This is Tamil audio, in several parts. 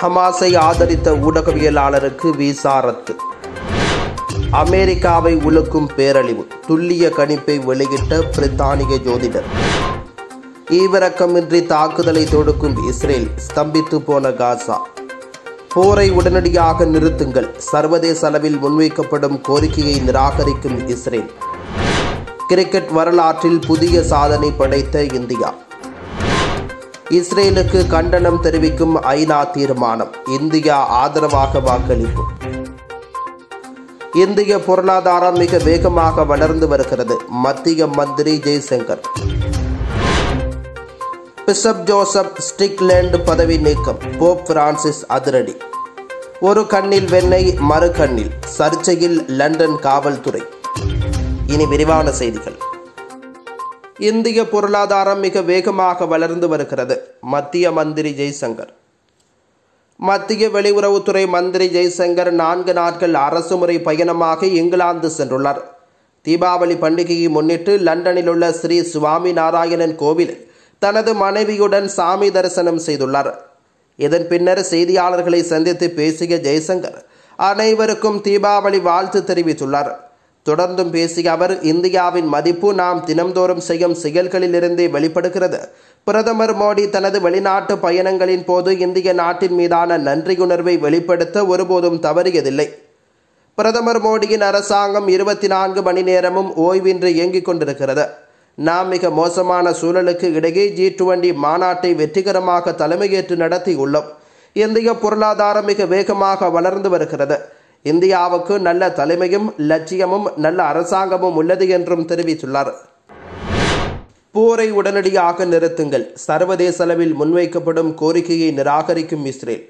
ஹமாஸை ஆதரித்த ஊடகவியலாளருக்கு விசாரத்து அமெரிக்காவை உலுக்கும் பேரழிவு துல்லிய கணிப்பை வெளியிட்ட பிரித்தானிய ஜோதிடர் ஈவிரக்கமின்றி தாக்குதலை தொடுக்கும் இஸ்ரேல் ஸ்தம்பித்து போன காசா போரை உடனடியாக நிறுத்துங்கள் சர்வதேச அளவில் முன்வைக்கப்படும் கோரிக்கையை நிராகரிக்கும் இஸ்ரேல் கிரிக்கெட் வரலாற்றில் புதிய சாதனை படைத்த இந்தியா இஸ்ரேலுக்கு கண்டனம் தெரிவிக்கும் ஐநா தீர்மானம் இந்தியா ஆதரவாக வாக்களிப்பு இந்திய பொருளாதாரம் மிக வேகமாக வளர்ந்து வருகிறது மத்திய மந்திரி ஜெய்சங்கர் பிஷப் ஜோசப் ஸ்டிக்லேண்ட் பதவி நீக்கம் போப் பிரான்சிஸ் அதிரடி ஒரு கண்ணில் வெண்ணெய் மறு கண்ணில் சர்ச்சையில் லண்டன் காவல்துறை இனி விரிவான செய்திகள் இந்திய பொருளாதாரம் மிக வேகமாக வளர்ந்து வருகிறது மத்திய மந்திரி ஜெய்சங்கர் மத்திய வெளியுறவுத்துறை மந்திரி ஜெய்சங்கர் நான்கு நாட்கள் அரசுமுறை பயணமாக இங்கிலாந்து சென்றுள்ளார் தீபாவளி பண்டிகையை முன்னிட்டு லண்டனில் உள்ள ஸ்ரீ சுவாமி நாராயணன் கோவில் தனது மனைவியுடன் சாமி தரிசனம் செய்துள்ளார் இதன் பின்னர் செய்தியாளர்களை சந்தித்து பேசிய ஜெய்சங்கர் அனைவருக்கும் தீபாவளி வாழ்த்து தெரிவித்துள்ளார் தொடர்ந்தும் பேசிய அவர் இந்தியாவின் மதிப்பு நாம் தினம்தோறும் செய்யும் செயல்களிலிருந்தே வெளிப்படுகிறது பிரதமர் மோடி தனது வெளிநாட்டு பயணங்களின் போது இந்திய நாட்டின் மீதான நன்றியுணர்வை வெளிப்படுத்த ஒருபோதும் தவறியதில்லை பிரதமர் மோடியின் அரசாங்கம் இருபத்தி நான்கு மணி நேரமும் ஓய்வின்றி இயங்கிக் கொண்டிருக்கிறது நாம் மிக மோசமான சூழலுக்கு இடையே ஜி டுவெண்டி மாநாட்டை வெற்றிகரமாக தலைமையேற்று நடத்தியுள்ளோம் இந்திய பொருளாதாரம் மிக வேகமாக வளர்ந்து வருகிறது இந்தியாவுக்கு நல்ல தலைமையும் லட்சியமும் நல்ல அரசாங்கமும் உள்ளது என்றும் தெரிவித்துள்ளார் போரை உடனடியாக நிறுத்துங்கள் சர்வதேச அளவில் முன்வைக்கப்படும் கோரிக்கையை நிராகரிக்கும் இஸ்ரேல்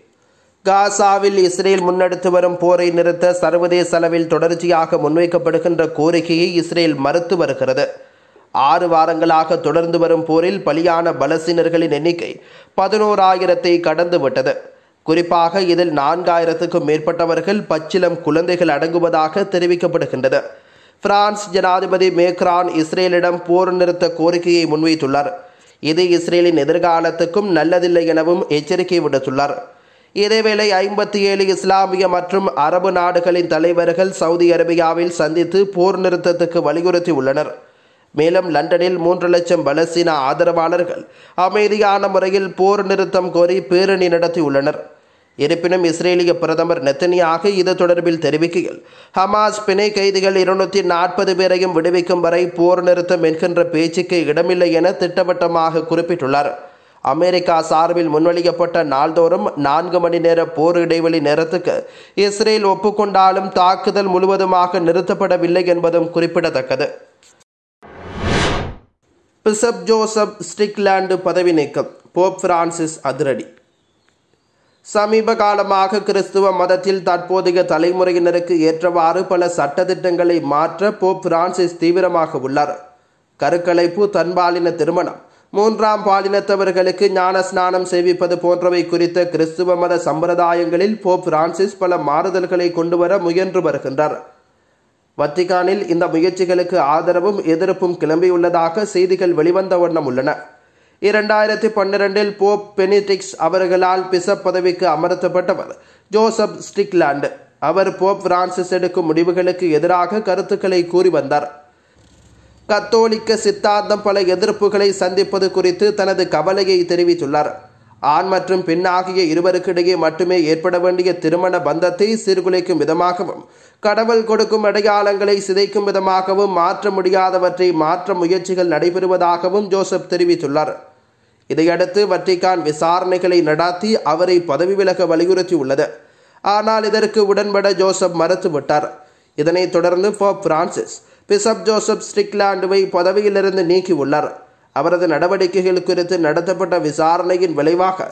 காசாவில் இஸ்ரேல் முன்னெடுத்து வரும் போரை நிறுத்த சர்வதேச அளவில் தொடர்ச்சியாக முன்வைக்கப்படுகின்ற கோரிக்கையை இஸ்ரேல் மறுத்து வருகிறது ஆறு வாரங்களாக தொடர்ந்து வரும் போரில் பலியான பலசீனர்களின் எண்ணிக்கை பதினோராயிரத்தை கடந்துவிட்டது குறிப்பாக இதில் நான்காயிரத்துக்கும் மேற்பட்டவர்கள் பச்சிலம் குழந்தைகள் அடங்குவதாக தெரிவிக்கப்படுகின்றது பிரான்ஸ் ஜனாதிபதி மேக்ரான் இஸ்ரேலிடம் போர் நிறுத்த கோரிக்கையை முன்வைத்துள்ளார் இது இஸ்ரேலின் எதிர்காலத்துக்கும் நல்லதில்லை எனவும் எச்சரிக்கை விடுத்துள்ளார் இதேவேளை ஐம்பத்தி ஏழு இஸ்லாமிய மற்றும் அரபு நாடுகளின் தலைவர்கள் சவுதி அரேபியாவில் சந்தித்து போர் நிறுத்தத்துக்கு உள்ளனர் மேலும் லண்டனில் மூன்று லட்சம் பலஸ்தீன ஆதரவாளர்கள் அமைதியான முறையில் போர் நிறுத்தம் கோரி பேரணி நடத்தியுள்ளனர் இருப்பினும் இஸ்ரேலிய பிரதமர் நெத்தனியாக இது தொடர்பில் தெரிவிக்கையில் ஹமாஸ் பிணை கைதிகள் இருநூற்றி நாற்பது பேரையும் விடுவிக்கும் வரை போர் நிறுத்தம் என்கின்ற பேச்சுக்கு இடமில்லை என திட்டவட்டமாக குறிப்பிட்டுள்ளார் அமெரிக்கா சார்பில் முன்வழிக்கப்பட்ட நாள்தோறும் நான்கு மணி நேர போர் இடைவெளி நேரத்துக்கு இஸ்ரேல் ஒப்புக்கொண்டாலும் தாக்குதல் முழுவதுமாக நிறுத்தப்படவில்லை என்பதும் குறிப்பிடத்தக்கது பிசப் ஜோசப் ஸ்டிக்லாண்டு பதவி நீக்கம் போப் பிரான்சிஸ் அதிரடி சமீப காலமாக கிறிஸ்துவ மதத்தில் தற்போதைய தலைமுறையினருக்கு ஏற்றவாறு பல சட்டத்திட்டங்களை மாற்ற போப் பிரான்சிஸ் தீவிரமாக உள்ளார் கருக்கலைப்பு தன்பாலின திருமணம் மூன்றாம் பாலினத்தவர்களுக்கு ஞான ஸ்நானம் சேவிப்பது போன்றவை குறித்த கிறிஸ்துவ மத சம்பிரதாயங்களில் போப் பிரான்சிஸ் பல மாறுதல்களை கொண்டுவர முயன்று வருகின்றார் வத்திகானில் இந்த முயற்சிகளுக்கு ஆதரவும் எதிர்ப்பும் கிளம்பியுள்ளதாக செய்திகள் வெளிவந்த வண்ணம் உள்ளன இரண்டாயிரத்தி பன்னிரண்டில் போப் பெனிடிக்ஸ் அவர்களால் பிசப் பதவிக்கு அமர்த்தப்பட்டவர் ஜோசப் ஸ்டிக்லாண்டு அவர் போப் பிரான்சிஸ் எடுக்கும் முடிவுகளுக்கு எதிராக கருத்துக்களை கூறி வந்தார் கத்தோலிக்க சித்தாந்தம் பல எதிர்ப்புகளை சந்திப்பது குறித்து தனது கவலையை தெரிவித்துள்ளார் ஆண் மற்றும் பெண் ஆகிய இருவருக்கிடையே மட்டுமே ஏற்பட வேண்டிய திருமண பந்தத்தை சீர்குலைக்கும் விதமாகவும் கடவுள் கொடுக்கும் அடையாளங்களை சிதைக்கும் விதமாகவும் மாற்ற முடியாதவற்றை மாற்ற முயற்சிகள் நடைபெறுவதாகவும் ஜோசப் தெரிவித்துள்ளார் இதையடுத்து வட்டிகான் விசாரணைகளை நடாத்தி அவரை பதவி விலக வலியுறுத்தியுள்ளது ஆனால் இதற்கு உடன்பட ஜோசப் மறுத்துவிட்டார் இதனைத் தொடர்ந்து போப் பிரான்சிஸ் பிசப் ஜோசப் ஸ்டிக்லாண்டுவை பதவியிலிருந்து நீக்கியுள்ளார் அவரது நடவடிக்கைகள் குறித்து நடத்தப்பட்ட விசாரணையின் விளைவாக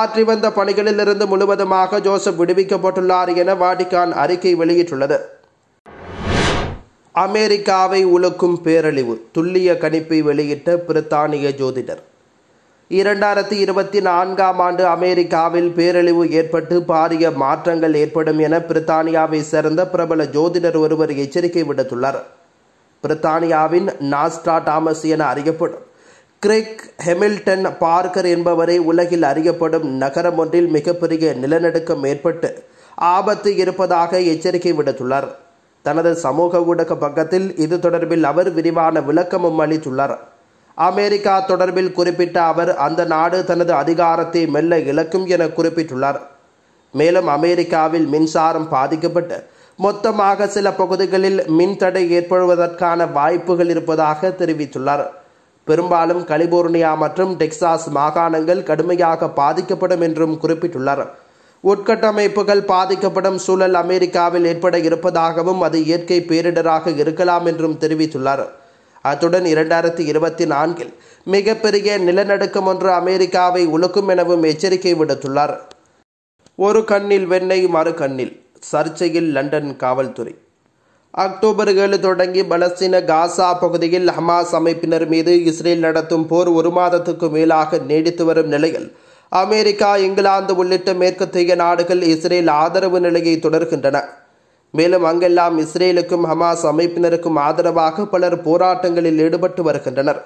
ஆற்றி வந்த பணிகளிலிருந்து முழுவதுமாக ஜோசப் விடுவிக்கப்பட்டுள்ளார் என வாடிகான் அறிக்கை வெளியிட்டுள்ளது அமெரிக்காவை உலுக்கும் பேரழிவு துல்லிய கணிப்பை வெளியிட்ட பிரித்தானிய ஜோதிடர் இரண்டாயிரத்தி இருபத்தி நான்காம் ஆண்டு அமெரிக்காவில் பேரழிவு ஏற்பட்டு பாரிய மாற்றங்கள் ஏற்படும் என பிரித்தானியாவை சேர்ந்த பிரபல ஜோதிடர் ஒருவர் எச்சரிக்கை விடுத்துள்ளார் பிரித்தானியாவின் நாஸ்டா டாமஸ் என அறியப்படும் கிரேக் ஹெமில்டன் பார்க்கர் என்பவரை உலகில் அறியப்படும் நகரம் ஒன்றில் மிகப்பெரிய நிலநடுக்கம் ஏற்பட்டு ஆபத்து இருப்பதாக எச்சரிக்கை விடுத்துள்ளார் தனது சமூக ஊடக பக்கத்தில் இது தொடர்பில் அவர் விரிவான விளக்கமும் அளித்துள்ளார் அமெரிக்கா தொடர்பில் குறிப்பிட்ட அவர் அந்த நாடு தனது அதிகாரத்தை மெல்ல இழக்கும் என குறிப்பிட்டுள்ளார் மேலும் அமெரிக்காவில் மின்சாரம் பாதிக்கப்பட்டு மொத்தமாக சில பகுதிகளில் மின்தடை ஏற்படுவதற்கான வாய்ப்புகள் இருப்பதாக தெரிவித்துள்ளார் பெரும்பாலும் கலிபோர்னியா மற்றும் டெக்சாஸ் மாகாணங்கள் கடுமையாக பாதிக்கப்படும் என்றும் குறிப்பிட்டுள்ளார் உட்கட்டமைப்புகள் பாதிக்கப்படும் சூழல் அமெரிக்காவில் ஏற்பட இருப்பதாகவும் அது இயற்கை பேரிடராக இருக்கலாம் என்றும் தெரிவித்துள்ளார் அத்துடன் இரண்டாயிரத்தி இருபத்தி நான்கில் மிகப்பெரிய நிலநடுக்கம் ஒன்று அமெரிக்காவை உலுக்கும் எனவும் எச்சரிக்கை விடுத்துள்ளார் ஒரு கண்ணில் வெண்ணெய் மறு கண்ணில் சர்ச்சையில் லண்டன் காவல்துறை அக்டோபர் ஏழு தொடங்கி பலஸ்தீன காசா பகுதியில் ஹமாஸ் அமைப்பினர் மீது இஸ்ரேல் நடத்தும் போர் ஒரு மாதத்துக்கு மேலாக நீடித்து வரும் நிலையில் அமெரிக்கா இங்கிலாந்து உள்ளிட்ட மேற்கத்திய நாடுகள் இஸ்ரேல் ஆதரவு நிலையை தொடர்கின்றன மேலும் அங்கெல்லாம் இஸ்ரேலுக்கும் ஹமாஸ் அமைப்பினருக்கும் ஆதரவாக பலர் போராட்டங்களில் ஈடுபட்டு வருகின்றனர்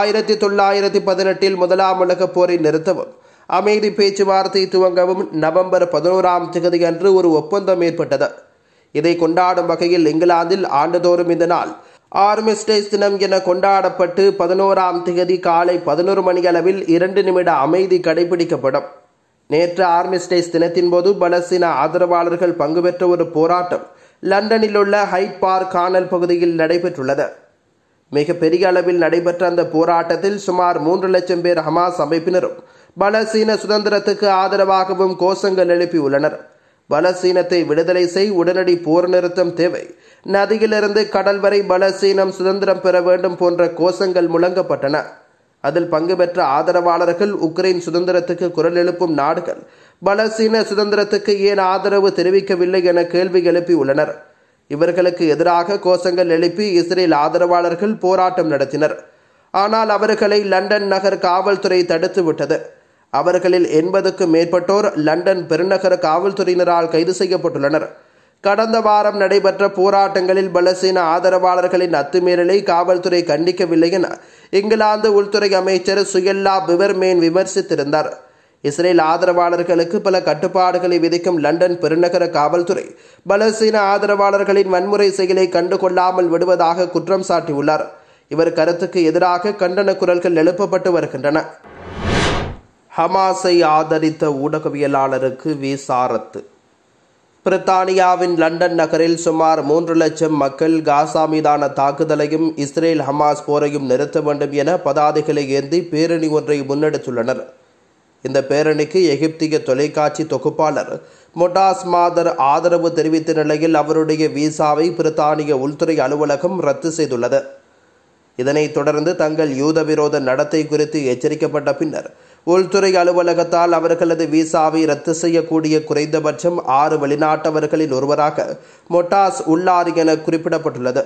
ஆயிரத்தி தொள்ளாயிரத்தி பதினெட்டில் முதலாம் உலகப் போரை நிறுத்தவும் அமைதி பேச்சுவார்த்தை துவங்கவும் நவம்பர் பதினோராம் தேதி அன்று ஒரு ஒப்பந்தம் ஏற்பட்டது இதை கொண்டாடும் வகையில் இங்கிலாந்தில் ஆண்டுதோறும் இந்த நாள் ஆர்மிஸ்டேஸ் தினம் என கொண்டாடப்பட்டு பதினோராம் தேதி காலை பதினோரு மணி அளவில் இரண்டு நிமிட அமைதி கடைபிடிக்கப்படும் நேற்று ஆர்மிஸ்டேஸ் தினத்தின் போது பலசீன ஆதரவாளர்கள் பங்கு பெற்ற ஒரு போராட்டம் லண்டனில் உள்ள ஹைட் பார்க் கானல் பகுதியில் நடைபெற்றுள்ளது மிக பெரிய அளவில் நடைபெற்ற அந்த போராட்டத்தில் சுமார் மூன்று லட்சம் பேர் ஹமாஸ் அமைப்பினரும் பலசீன சுதந்திரத்துக்கு ஆதரவாகவும் கோஷங்கள் எழுப்பியுள்ளனர் பலசீனத்தை விடுதலை செய் உடனடி போர் நிறுத்தம் தேவை நதியிலிருந்து கடல் வரை பலசீனம் சுதந்திரம் பெற வேண்டும் போன்ற கோஷங்கள் முழங்கப்பட்டன அதில் பங்கு பெற்ற ஆதரவாளர்கள் உக்ரைன் சுதந்திரத்துக்கு குரல் எழுப்பும் நாடுகள் பலசீன சுதந்திரத்துக்கு ஏன் ஆதரவு தெரிவிக்கவில்லை என கேள்வி எழுப்பியுள்ளனர் இவர்களுக்கு எதிராக கோஷங்கள் எழுப்பி இஸ்ரேல் ஆதரவாளர்கள் போராட்டம் நடத்தினர் ஆனால் அவர்களை லண்டன் நகர் காவல்துறை தடுத்து விட்டது அவர்களில் எண்பதுக்கும் மேற்பட்டோர் லண்டன் பெருநகர காவல்துறையினரால் கைது செய்யப்பட்டுள்ளனர் கடந்த வாரம் நடைபெற்ற போராட்டங்களில் பலசீன ஆதரவாளர்களின் அத்துமீறலை காவல்துறை கண்டிக்கவில்லை என இங்கிலாந்து உள்துறை அமைச்சர் சுயல்லா பிவர்மேன் விமர்சித்திருந்தார் இஸ்ரேல் ஆதரவாளர்களுக்கு பல கட்டுப்பாடுகளை விதிக்கும் லண்டன் பெருநகர காவல்துறை பலசீன ஆதரவாளர்களின் வன்முறை செயலை கண்டுகொள்ளாமல் விடுவதாக குற்றம் சாட்டியுள்ளார் இவர் கருத்துக்கு எதிராக கண்டன குரல்கள் எழுப்பப்பட்டு வருகின்றன ஹமாஸை ஆதரித்த ஊடகவியலாளருக்கு விசாரத்து பிரித்தானியாவின் லண்டன் நகரில் சுமார் மூன்று லட்சம் மக்கள் காசா மீதான தாக்குதலையும் இஸ்ரேல் ஹமாஸ் போரையும் நிறுத்த வேண்டும் என பதாதைகளை ஏந்தி பேரணி ஒன்றை முன்னெடுத்துள்ளனர் இந்த பேரணிக்கு எகிப்திய தொலைக்காட்சி தொகுப்பாளர் மொட்டாஸ் மாதர் ஆதரவு தெரிவித்த நிலையில் அவருடைய விசாவை பிரித்தானிய உள்துறை அலுவலகம் ரத்து செய்துள்ளது இதனைத் தொடர்ந்து தங்கள் யூத விரோத நடத்தை குறித்து எச்சரிக்கப்பட்ட பின்னர் உள்துறை அலுவலகத்தால் அவர்களது விசாவை ரத்து செய்யக்கூடிய குறைந்தபட்சம் ஆறு வெளிநாட்டவர்களில் ஒருவராக மொட்டாஸ் உள்ளார் என குறிப்பிடப்பட்டுள்ளது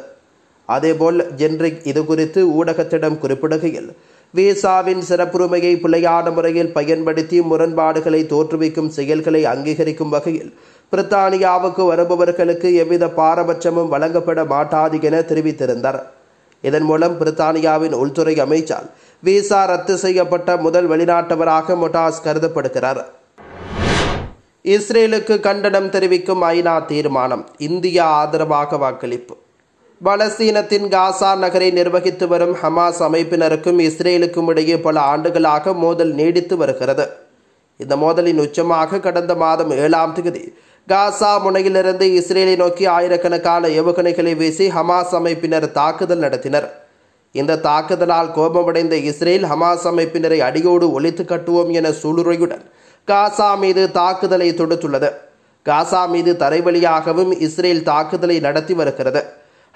அதேபோல் ஜென்ரிக் இதுகுறித்து ஊடகத்திடம் குறிப்பிடுகையில் விசாவின் சிறப்புரிமையை பிழையான முறையில் பயன்படுத்தி முரண்பாடுகளை தோற்றுவிக்கும் செயல்களை அங்கீகரிக்கும் வகையில் பிரித்தானியாவுக்கு வருபவர்களுக்கு எவ்வித பாரபட்சமும் வழங்கப்பட மாட்டாது என தெரிவித்திருந்தார் இதன் மூலம் பிரித்தானியாவின் உள்துறை அமைச்சர் விசா ரத்து செய்யப்பட்ட முதல் வெளிநாட்டவராக மொட்டாஸ் கருதப்படுகிறார் இஸ்ரேலுக்கு கண்டனம் தெரிவிக்கும் ஐநா தீர்மானம் இந்தியா ஆதரவாக வாக்களிப்பு பலஸ்தீனத்தின் காசா நகரை நிர்வகித்து வரும் ஹமாஸ் அமைப்பினருக்கும் இஸ்ரேலுக்கும் இடையே பல ஆண்டுகளாக மோதல் நீடித்து வருகிறது இந்த மோதலின் உச்சமாக கடந்த மாதம் ஏழாம் தேதி காசா முனையிலிருந்து இஸ்ரேலை நோக்கி ஆயிரக்கணக்கான ஏவுகணைகளை வீசி ஹமாஸ் அமைப்பினர் தாக்குதல் நடத்தினர் இந்த தாக்குதலால் கோபமடைந்த இஸ்ரேல் ஹமாஸ் அமைப்பினரை அடியோடு ஒழித்து கட்டுவோம் என சூளுரையுடன் காசா மீது தாக்குதலை தொடுத்துள்ளது காசா மீது தரைவழியாகவும் இஸ்ரேல் தாக்குதலை நடத்தி வருகிறது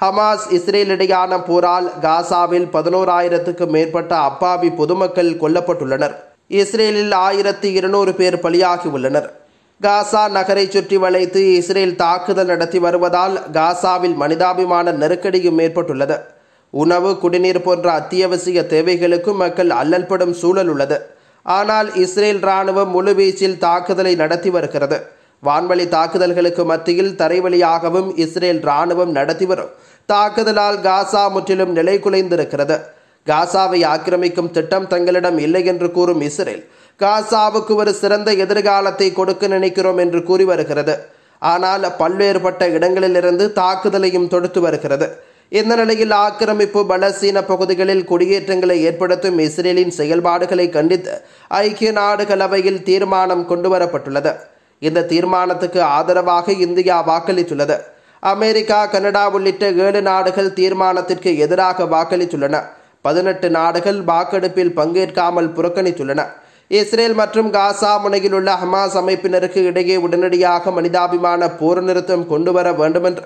ஹமாஸ் இஸ்ரேலிடையான போரால் காசாவில் பதினோராயிரத்துக்கும் மேற்பட்ட அப்பாவி பொதுமக்கள் கொல்லப்பட்டுள்ளனர் இஸ்ரேலில் ஆயிரத்தி இருநூறு பேர் பலியாகி உள்ளனர் காசா நகரை சுற்றி வளைத்து இஸ்ரேல் தாக்குதல் நடத்தி வருவதால் காசாவில் மனிதாபிமான நெருக்கடியும் ஏற்பட்டுள்ளது உணவு குடிநீர் போன்ற அத்தியாவசிய தேவைகளுக்கு மக்கள் அல்லல்படும் சூழல் உள்ளது ஆனால் இஸ்ரேல் இராணுவம் முழுவீச்சில் தாக்குதலை நடத்தி வருகிறது வான்வழி தாக்குதல்களுக்கு மத்தியில் தரைவழியாகவும் இஸ்ரேல் இராணுவம் நடத்தி வரும் தாக்குதலால் காசா முற்றிலும் நிலை குலைந்திருக்கிறது காசாவை ஆக்கிரமிக்கும் திட்டம் தங்களிடம் இல்லை என்று கூறும் இஸ்ரேல் காசாவுக்கு ஒரு சிறந்த எதிர்காலத்தை கொடுக்க நினைக்கிறோம் என்று கூறி வருகிறது ஆனால் பல்வேறுபட்ட இடங்களிலிருந்து தாக்குதலையும் தொடுத்து வருகிறது இந்த நிலையில் ஆக்கிரமிப்பு பலசீன பகுதிகளில் குடியேற்றங்களை ஏற்படுத்தும் இஸ்ரேலின் செயல்பாடுகளை கண்டித்து ஐக்கிய நாடுகள் அவையில் தீர்மானம் கொண்டுவரப்பட்டுள்ளது இந்த தீர்மானத்துக்கு ஆதரவாக இந்தியா வாக்களித்துள்ளது அமெரிக்கா கனடா உள்ளிட்ட ஏழு நாடுகள் தீர்மானத்திற்கு எதிராக வாக்களித்துள்ளன பதினெட்டு நாடுகள் வாக்கெடுப்பில் பங்கேற்காமல் புறக்கணித்துள்ளன இஸ்ரேல் மற்றும் காசா முனையில் உள்ள ஹமாஸ் அமைப்பினருக்கு இடையே உடனடியாக மனிதாபிமான போர் நிறுத்தம் கொண்டு வர வேண்டுமென்ற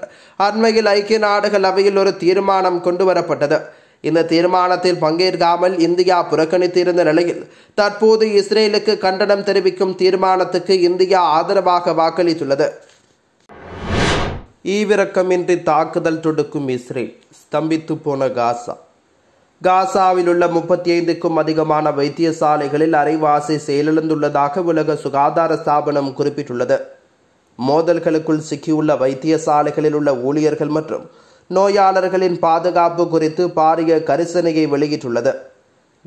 அண்மையில் ஐக்கிய நாடுகள் அவையில் ஒரு தீர்மானம் கொண்டு வரப்பட்டது இந்த தீர்மானத்தில் பங்கேற்காமல் இந்தியா புறக்கணித்திருந்த நிலையில் தற்போது இஸ்ரேலுக்கு கண்டனம் தெரிவிக்கும் தீர்மானத்துக்கு இந்தியா ஆதரவாக வாக்களித்துள்ளது ஈவிரக்கமின்றி தாக்குதல் தொடுக்கும் இஸ்ரேல் ஸ்தம்பித்து போன காசா காசாவில் உள்ள முப்பத்தி ஐந்துக்கும் அதிகமான வைத்தியசாலைகளில் அரைவாசி செயலிழந்துள்ளதாக உலக சுகாதார ஸ்தாபனம் குறிப்பிட்டுள்ளது மோதல்களுக்குள் சிக்கியுள்ள வைத்தியசாலைகளில் உள்ள ஊழியர்கள் மற்றும் நோயாளர்களின் பாதுகாப்பு குறித்து பாரிய கரிசனையை வெளியிட்டுள்ளது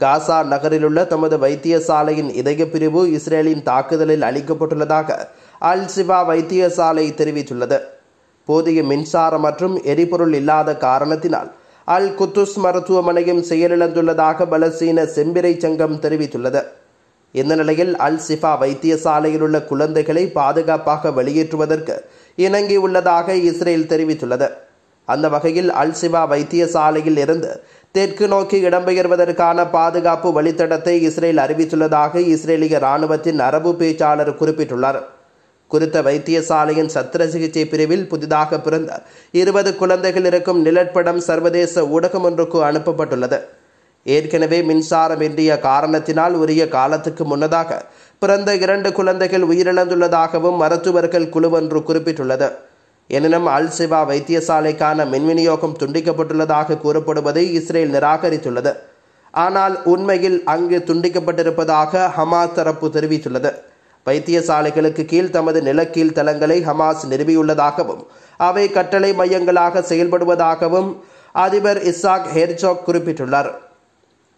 காசா நகரிலுள்ள தமது வைத்தியசாலையின் இதய பிரிவு இஸ்ரேலின் தாக்குதலில் அளிக்கப்பட்டுள்ளதாக அல் சிவா வைத்தியசாலை தெரிவித்துள்ளது போதிய மின்சாரம் மற்றும் எரிபொருள் இல்லாத காரணத்தினால் அல் குத்துஸ் மருத்துவமனையும் செயலிழந்துள்ளதாக பலசீன செம்பிரை சங்கம் தெரிவித்துள்ளது இந்த நிலையில் அல் சிஃபா வைத்தியசாலையில் உள்ள குழந்தைகளை பாதுகாப்பாக வெளியேற்றுவதற்கு இணங்கியுள்ளதாக இஸ்ரேல் தெரிவித்துள்ளது அந்த வகையில் அல் சிவா வைத்தியசாலையில் இருந்து தெற்கு நோக்கி இடம்பெயர்வதற்கான பாதுகாப்பு வழித்தடத்தை இஸ்ரேல் அறிவித்துள்ளதாக இஸ்ரேலிய ராணுவத்தின் அரபு பேச்சாளர் குறிப்பிட்டுள்ளார் குறித்த வைத்தியசாலையின் சத்திர சிகிச்சை பிரிவில் புதிதாக பிறந்த இருபது குழந்தைகள் இருக்கும் நிலப்படம் சர்வதேச ஊடகம் ஒன்றுக்கு அனுப்பப்பட்டுள்ளது ஏற்கனவே மின்சாரம் இன்றிய காரணத்தினால் உரிய காலத்துக்கு முன்னதாக பிறந்த இரண்டு குழந்தைகள் உயிரிழந்துள்ளதாகவும் மருத்துவர்கள் குழு ஒன்று குறிப்பிட்டுள்ளது எனினும் அல் சிவா வைத்தியசாலைக்கான மின் விநியோகம் துண்டிக்கப்பட்டுள்ளதாக கூறப்படுவதை இஸ்ரேல் நிராகரித்துள்ளது ஆனால் உண்மையில் அங்கு துண்டிக்கப்பட்டிருப்பதாக ஹமாஸ் தரப்பு தெரிவித்துள்ளது வைத்தியசாலைகளுக்கு கீழ் தமது நிலக்கீழ் தளங்களை ஹமாஸ் நிறுவியுள்ளதாகவும் அவை கட்டளை மையங்களாக செயல்படுவதாகவும் அதிபர் இசாக் ஹெர்ஜோக் குறிப்பிட்டுள்ளார்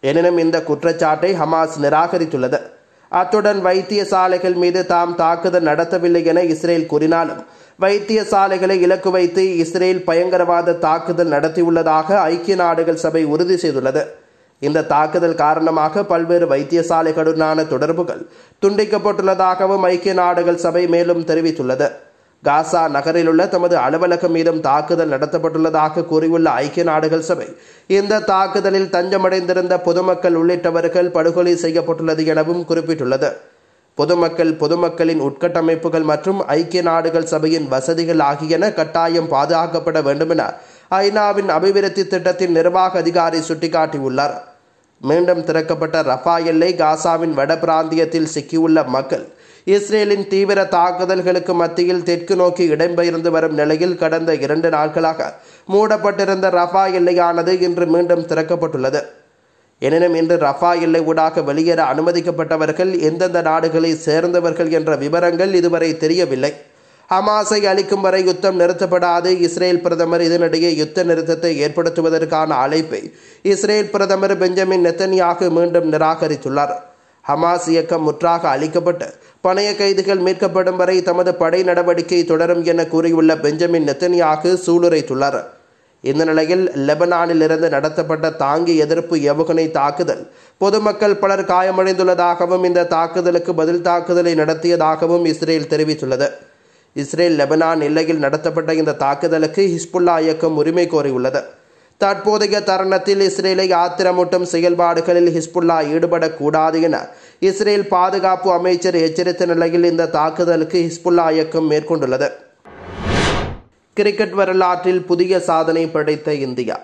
எனினும் இந்த குற்றச்சாட்டை ஹமாஸ் நிராகரித்துள்ளது அத்துடன் வைத்தியசாலைகள் மீது தாம் தாக்குதல் நடத்தவில்லை என இஸ்ரேல் கூறினாலும் வைத்தியசாலைகளை இலக்கு வைத்து இஸ்ரேல் பயங்கரவாத தாக்குதல் நடத்தியுள்ளதாக ஐக்கிய நாடுகள் சபை உறுதி செய்துள்ளது இந்த தாக்குதல் காரணமாக பல்வேறு வைத்தியசாலைகளுடனான தொடர்புகள் துண்டிக்கப்பட்டுள்ளதாகவும் ஐக்கிய நாடுகள் சபை மேலும் தெரிவித்துள்ளது காசா நகரிலுள்ள தமது அலுவலகம் மீதும் தாக்குதல் நடத்தப்பட்டுள்ளதாக கூறியுள்ள ஐக்கிய நாடுகள் சபை இந்த தாக்குதலில் தஞ்சமடைந்திருந்த பொதுமக்கள் உள்ளிட்டவர்கள் படுகொலை செய்யப்பட்டுள்ளது எனவும் குறிப்பிட்டுள்ளது பொதுமக்கள் பொதுமக்களின் உட்கட்டமைப்புகள் மற்றும் ஐக்கிய நாடுகள் சபையின் வசதிகள் ஆகியன கட்டாயம் பாதுகாக்கப்பட வேண்டும் என ஐநாவின் அபிவிருத்தி திட்டத்தின் நிர்வாக அதிகாரி சுட்டிக்காட்டியுள்ளார் மீண்டும் திறக்கப்பட்ட ரஃபா எல்லை காசாவின் வட பிராந்தியத்தில் சிக்கியுள்ள மக்கள் இஸ்ரேலின் தீவிர தாக்குதல்களுக்கு மத்தியில் தெற்கு நோக்கி இடம்பெயர்ந்து வரும் நிலையில் கடந்த இரண்டு நாட்களாக மூடப்பட்டிருந்த ரஃபா எல்லையானது இன்று மீண்டும் திறக்கப்பட்டுள்ளது எனினும் இன்று ரஃபா எல்லை ஊடாக வெளியேற அனுமதிக்கப்பட்டவர்கள் எந்தெந்த நாடுகளை சேர்ந்தவர்கள் என்ற விவரங்கள் இதுவரை தெரியவில்லை ஹமாஸை அளிக்கும் வரை யுத்தம் நிறுத்தப்படாது இஸ்ரேல் பிரதமர் இதனிடையே யுத்த நிறுத்தத்தை ஏற்படுத்துவதற்கான அழைப்பை இஸ்ரேல் பிரதமர் பெஞ்சமின் நெத்தன்யாகு மீண்டும் நிராகரித்துள்ளார் ஹமாஸ் இயக்கம் முற்றாக அளிக்கப்பட்டு பணைய கைதுகள் மீட்கப்படும் வரை தமது படை நடவடிக்கை தொடரும் என கூறியுள்ள பெஞ்சமின் நெத்தன்யாகு சூளுரைத்துள்ளார் இந்த நிலையில் லெபனானில் இருந்து நடத்தப்பட்ட தாங்கி எதிர்ப்பு ஏவுகணை தாக்குதல் பொதுமக்கள் பலர் காயமடைந்துள்ளதாகவும் இந்த தாக்குதலுக்கு பதில் தாக்குதலை நடத்தியதாகவும் இஸ்ரேல் தெரிவித்துள்ளது இஸ்ரேல் லெபனான் எல்லையில் நடத்தப்பட்ட இந்த தாக்குதலுக்கு ஹிஸ்புல்லா இயக்கம் உரிமை கோரியுள்ளது தற்போதைய தருணத்தில் இஸ்ரேலை ஆத்திரமூட்டும் செயல்பாடுகளில் ஹிஸ்புல்லா ஈடுபடக்கூடாது என இஸ்ரேல் பாதுகாப்பு அமைச்சர் எச்சரித்த நிலையில் இந்த தாக்குதலுக்கு ஹிஸ்புல்லா இயக்கம் மேற்கொண்டுள்ளது கிரிக்கெட் வரலாற்றில் புதிய சாதனை படைத்த இந்தியா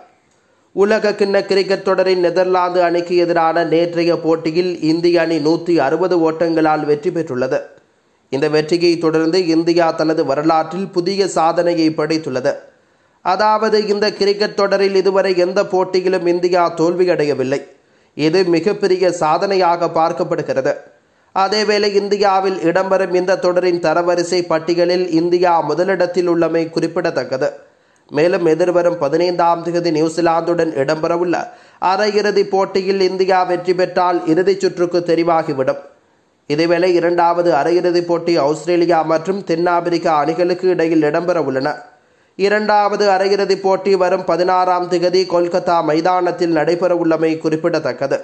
உலக கிண்ண கிரிக்கெட் தொடரின் நெதர்லாந்து அணிக்கு எதிரான நேற்றைய போட்டியில் இந்திய அணி நூற்றி அறுபது ஓட்டங்களால் வெற்றி பெற்றுள்ளது இந்த வெற்றியை தொடர்ந்து இந்தியா தனது வரலாற்றில் புதிய சாதனையை படைத்துள்ளது அதாவது இந்த கிரிக்கெட் தொடரில் இதுவரை எந்த போட்டியிலும் இந்தியா தோல்வியடையவில்லை இது மிகப்பெரிய சாதனையாக பார்க்கப்படுகிறது அதேவேளை இந்தியாவில் இடம்பெறும் இந்த தொடரின் தரவரிசை பட்டியலில் இந்தியா முதலிடத்தில் உள்ளமை குறிப்பிடத்தக்கது மேலும் எதிர்வரும் பதினைந்தாம் தேதி நியூசிலாந்துடன் இடம்பெறவுள்ள அரையிறுதி போட்டியில் இந்தியா வெற்றி பெற்றால் இறுதிச் சுற்றுக்கு தெரிவாகிவிடும் இதேவேளை இரண்டாவது அரையிறுதிப் போட்டி ஆஸ்திரேலியா மற்றும் தென்னாப்பிரிக்கா அணிகளுக்கு இடையில் இடம்பெற உள்ளன இரண்டாவது அரையிறுதிப் போட்டி வரும் பதினாறாம் திகதி கொல்கத்தா மைதானத்தில் நடைபெறவுள்ளமை குறிப்பிடத்தக்கது